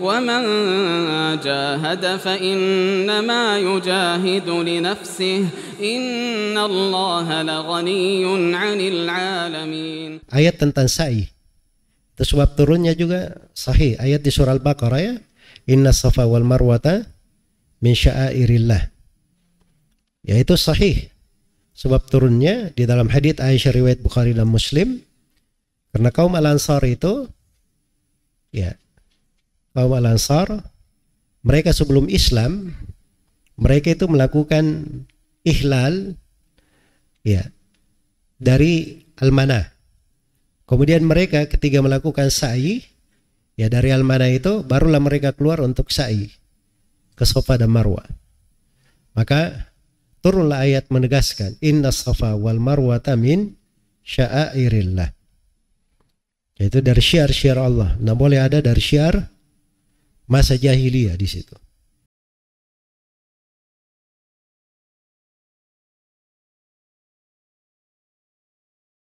ومن جاهد فإنما يجاهد لنفسه إن الله لغني عن العالمين Ayat tentang sa'i Terus sebab turunnya juga sahih ayat di surah Al-Baqarah ya Inna safa wal marwata min sya'airillah Yaitu sahih Sebab turunnya di dalam hadis Aisyah riwayat Bukhari dan Muslim Karena kaum Al-Ansar itu Ya al ansar mereka sebelum Islam mereka itu melakukan ihlal ya dari almana. Kemudian mereka ketika melakukan sa'i ya dari almana itu barulah mereka keluar untuk sa'i ke Sofa dan Marwa. Maka turunlah ayat menegaskan inna sofa wal marwata min sya'airillah. Yaitu dari syiar-syiar Allah. Nah boleh ada dari syiar masa jahiliyah di situ.